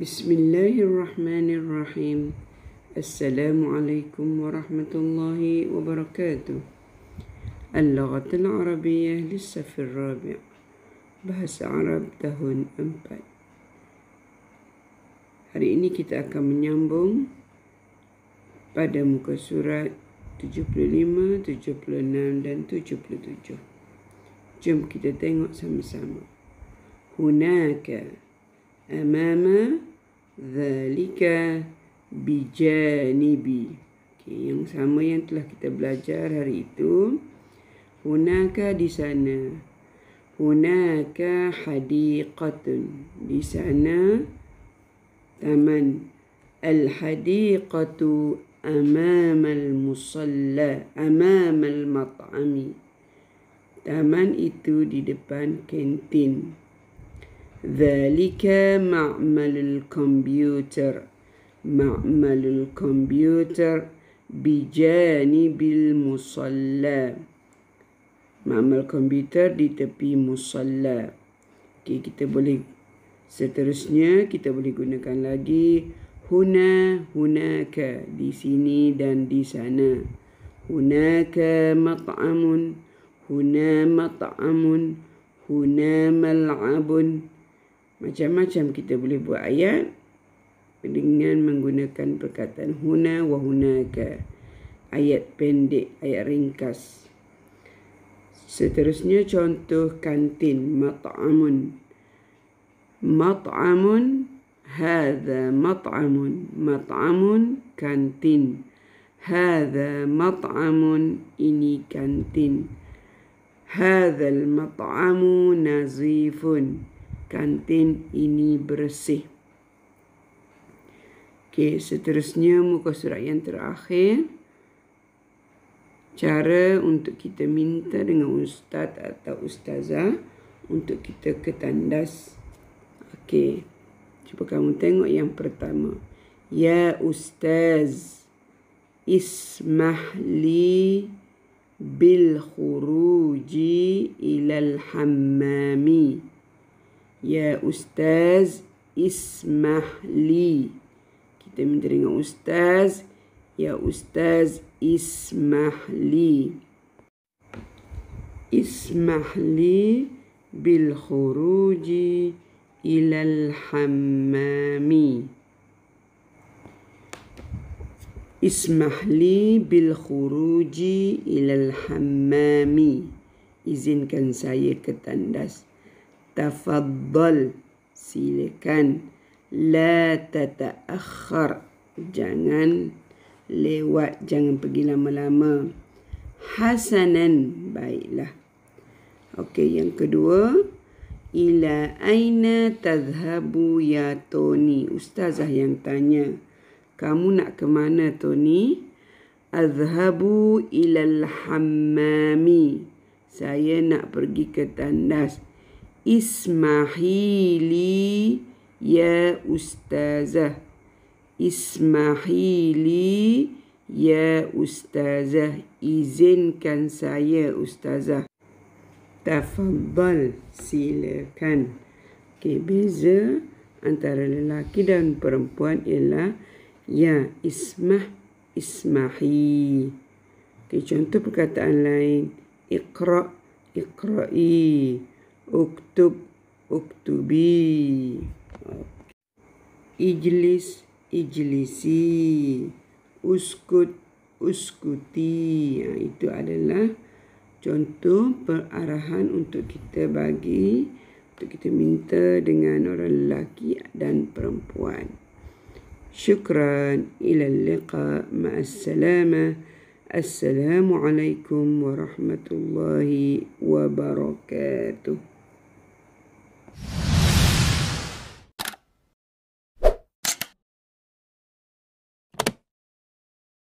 بسم الله الرحمن الرحيم السلام عليكم ورحمة الله وبركاته اللغة العربية للصف الرابع بحث عرب تهون أمبال Hari ini kita akan menyambung pada muka surat 75, 76 dan 77. Jom kita tengok sama-sama. Hunaka. -sama. أمام ذلك بجانبي okay, yang sama yang telah kita belajar hari itu hunaka di sana hunaka hadiqatun di sana taman al hadiqatu amama al musalla amama al mat'ami taman itu di depan kantin ذلك معمل الكمبيوتر معمل الكمبيوتر بجانب المصلى معمل الكمبيوتر di tepi musalla okey kita boleh seterusnya kita boleh gunakan lagi huna hunaka di sini dan di sana hunaka mat'amun huna mat'amun huna mal'abun macam-macam kita boleh buat ayat dengan menggunakan perkataan huna wa hunaka ayat pendek ayat ringkas seterusnya contoh kantin mat'amun mat'amun hadha mat'amun mat'amun kantin hadha mat'amun ini kantin hadha al-mat'amu nazifun kantin ini bersih. Okey, seterusnya muka surat yang terakhir. Cara untuk kita minta dengan ustaz atau ustazah untuk kita ke tandas. Okey. Cuba kamu tengok yang pertama. Ya ustaz, ismah li bil khuruji ila al-hammami. Ya Ustaz Ismah Li Kita minta dengan Ustaz Ya Ustaz Ismah Li Ismah Li Bil khuruji Ilal hammami Ismah li bil khuruji ilal hammami. Izinkan saya ke tandas tafaddal silakan la tata'akhir jangan lewat jangan pergi lama-lama hasanan baiklah okey yang kedua ila aina tadhhabu ya tony ustazah yang tanya kamu nak ke mana tony Azhabu ila al-hammami saya nak pergi ke tandas Ismahili ya ustazah. Ismahili ya ustazah. Izinkan saya ustaza, Tafadhal silakan. Okey, beza antara lelaki dan perempuan ialah ya ismah ismahi. Okey, contoh perkataan lain. Iqra' iqra'i uktub uktubi ijlis ijlisi uskut uskuti ha, itu adalah contoh perarahan untuk kita bagi untuk kita minta dengan orang lelaki dan perempuan syukran ila liqa ma assalama warahmatullahi wabarakatuh